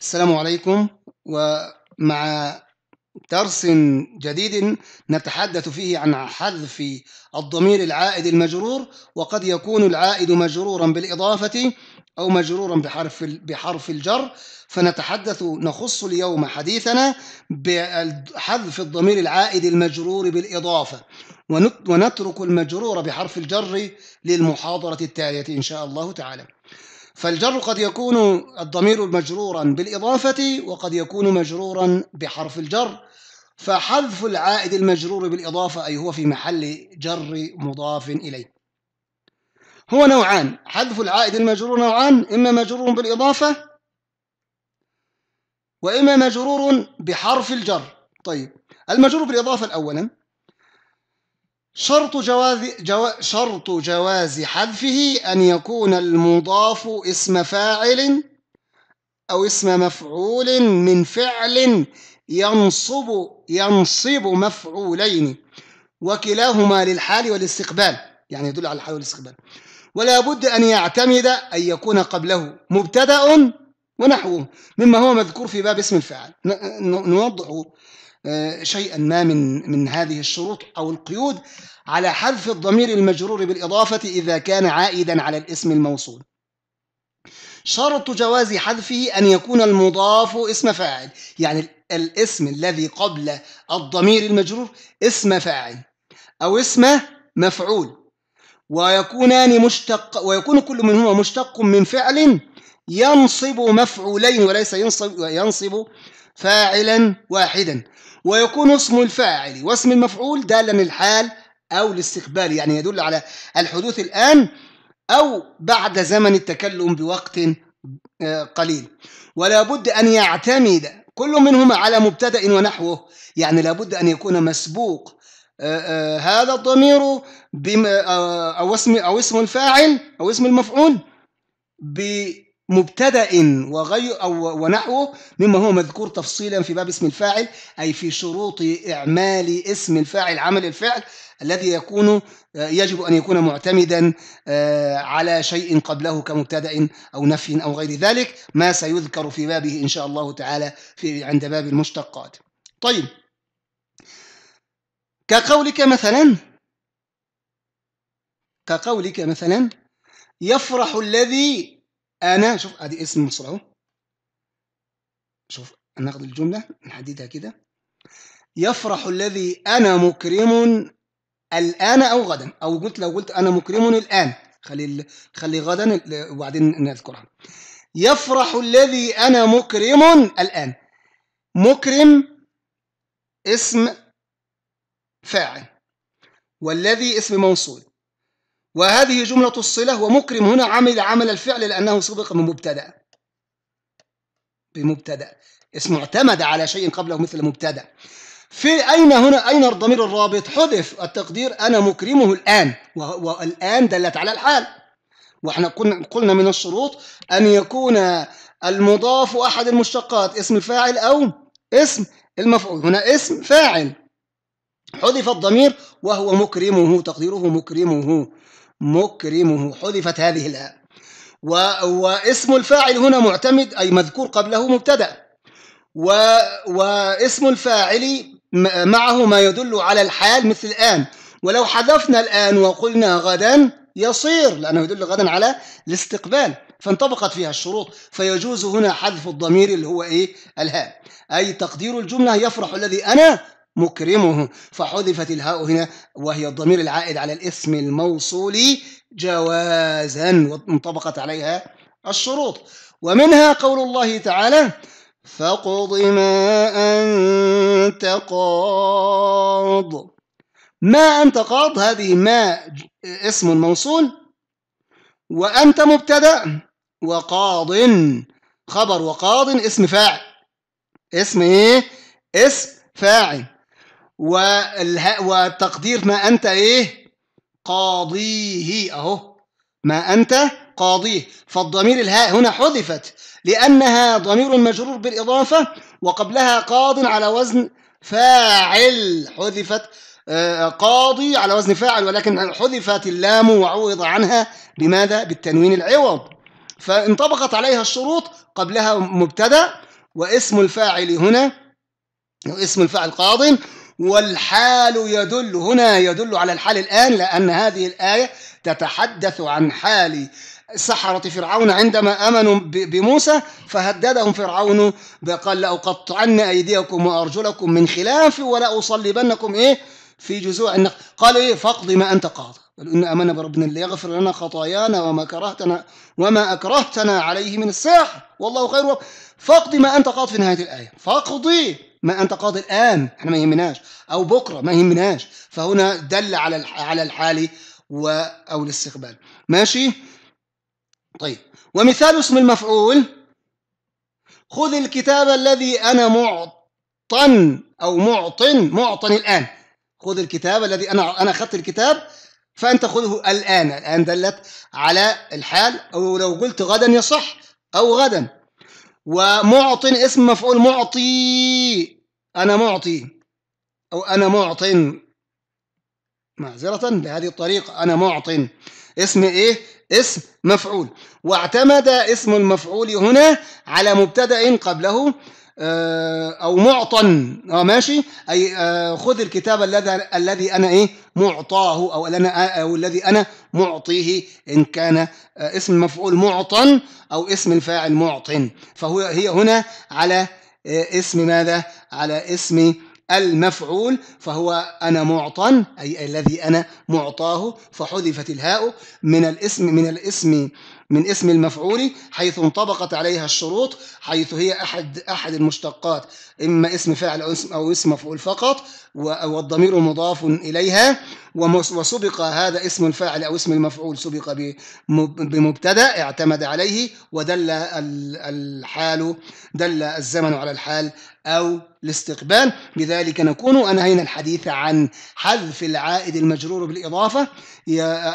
السلام عليكم ومع درس جديد نتحدث فيه عن حذف الضمير العائد المجرور وقد يكون العائد مجرورا بالإضافة أو مجرورا بحرف بحرف الجر فنتحدث نخص اليوم حديثنا بحذف الضمير العائد المجرور بالإضافة ونترك المجرور بحرف الجر للمحاضرة التالية إن شاء الله تعالى فالجر قد يكون الضمير مجرورا بالإضافة وقد يكون مجرورا بحرف الجر فحذف العائد المجرور بالإضافة أي هو في محل جر مضاف إليه هو نوعان حذف العائد المجرور نوعان إما مجرور بالإضافة وإما مجرور بحرف الجر طيب المجرور بالإضافة أولا شرط جواز جو شرط جواز حذفه أن يكون المضاف اسم فاعل أو اسم مفعول من فعل ينصب ينصب مفعولين وكلاهما للحال والاستقبال يعني يدل على الحال والاستقبال ولا بد أن يعتمد أن يكون قبله مبتدأ ونحوه مما هو مذكور في باب اسم الفاعل نوضحه آه، شيئا ما من من هذه الشروط أو القيود على حذف الضمير المجرور بالإضافة إذا كان عائدا على الاسم الموصول شرط جواز حذفه أن يكون المضاف اسم فاعل يعني الاسم الذي قبل الضمير المجرور اسم فاعل أو اسم مفعول ويكونان مشتق ويكون كل منهما مشتق من فعل ينصب مفعولين وليس ينصب, ينصب فاعلا واحدا ويكون اسم الفاعل واسم المفعول دالا للحال أو الاستقبال يعني يدل على الحدوث الآن أو بعد زمن التكلم بوقت آه، قليل ولا بد أن يعتمد كل منهما على مبتدأ ونحوه يعني لابد أن يكون مسبوق آه، آه، هذا الضمير أو اسم أو اسم الفاعل أو اسم المفعول مبتدأ وغير أو ونحوه مما هو مذكور تفصيلا في باب اسم الفاعل أي في شروط إعمال اسم الفاعل عمل الفعل الذي يكون يجب أن يكون معتمدا آه، على شيء قبله كمبتدأ أو نفي أو غير ذلك ما سيذكر في بابه إن شاء الله تعالى في عند باب المشتقات طيب كقولك مثلا كقولك مثلا يفرح الذي انا شوف ادي اسم مصر اهو شوف ناخد الجمله نحددها كده يفرح الذي انا مكرم الان او غدا او قلت لو قلت انا مكرم الان خلي خلي غدا وبعدين نذكرها يفرح الذي انا مكرم الان مكرم اسم فاعل والذي اسم موصول وهذه جملة الصلة ومكرم هنا عمل عمل الفعل لأنه سبق بمبتدأ بمبتدأ اسم اعتمد على شيء قبله مثل مبتدأ في أين هنا أين الضمير الرابط حذف التقدير أنا مكرمه الآن والآن دلت على الحال واحنا قلنا قلنا من الشروط أن يكون المضاف أحد المشتقات اسم فاعل أو اسم المفعول هنا اسم فاعل حذف الضمير وهو مكرمه تقديره مكرمه مكرمه حذفت هذه الهاء و... واسم الفاعل هنا معتمد أي مذكور قبله مبتدأ و... واسم الفاعل معه ما يدل على الحال مثل الآن ولو حذفنا الآن وقلنا غدا يصير لأنه يدل غدا على الاستقبال فانطبقت فيها الشروط فيجوز هنا حذف الضمير اللي هو إيه الهاء أي تقدير الجملة يفرح الذي أنا مكرمه فحذفت الهاء هنا وهي الضمير العائد على الاسم الموصول جوازا وانطبقت عليها الشروط ومنها قول الله تعالى فقض ما أنت قاض ما أنت قاض هذه ما اسم موصول وأنت مبتدأ وقاض خبر وقاض اسم فاعل اسم ايه اسم فاعل والها وتقدير ما أنت إيه قاضيه أهو ما أنت قاضيه فالضمير الهاء هنا حذفت لأنها ضمير مجرور بالإضافة وقبلها قاض على وزن فاعل حذفت آه، قاضي على وزن فاعل ولكن حذفت اللام وعوض عنها بماذا بالتنوين العوض فانطبقت عليها الشروط قبلها مبتدا واسم الفاعل هنا واسم الفاعل قاض والحال يدل هنا يدل على الحال الآن لأن هذه الآية تتحدث عن حال سحرة فرعون عندما أمنوا بموسى فهددهم فرعون قال لأقطعن أيديكم وأرجلكم من خلاف ولأصلبنكم إيه في جزوع النخل قال إيه فاقضي ما أنت قاض بل إن أمن بربنا ليغفر لنا خطايانا وما كرهتنا وما أكرهتنا عليه من السحر والله خير فاقضي ما أنت قاض في نهاية الآية فاقضي ما انت قاضي الان احنا ما يهمناش او بكره ما يهمناش فهنا دل على على الحال و او الاستقبال ماشي طيب ومثال اسم المفعول خذ الكتاب الذي انا معطن او معطن معطن الان خذ الكتاب الذي انا انا اخذت الكتاب فانت خذه الان الان دلت على الحال او لو قلت غدا يصح او غدا ومعط اسم مفعول معطي أنا معطي أو أنا معط معذرة بهذه الطريقة أنا معط اسم إيه؟ اسم مفعول واعتمد اسم المفعول هنا على مبتدأ قبله آه، او معطى اه ماشي اي آه، خذ الكتاب الذي الذي انا ايه معطاه او انا او الذي انا معطيه ان كان آه، اسم المفعول معطى او اسم الفاعل معط فهو هي هنا على اسم ماذا على اسم المفعول فهو أنا معطى أي الذي أنا معطاه فحذفت الهاء من الاسم من الاسم من اسم المفعول حيث انطبقت عليها الشروط حيث هي أحد أحد المشتقات إما اسم فاعل أو اسم مفعول فقط والضمير مضاف إليها وسبق هذا اسم الفاعل أو اسم المفعول سبق بمبتدأ اعتمد عليه ودل الحال دل الزمن على الحال أو الاستقبال بذلك نكون أنهينا الحديث عن حذف العائد المجرور بالإضافة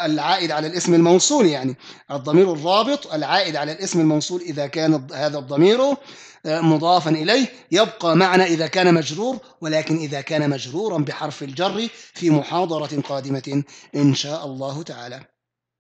العائد على الاسم الموصول يعني الضمير الرابط العائد على الاسم الموصول إذا كان هذا الضمير آه، مضافا إليه يبقى معنا إذا كان مجرور ولكن إذا كان مجرورا بحرف الجر في محاضرة قادمة إن شاء الله تعالى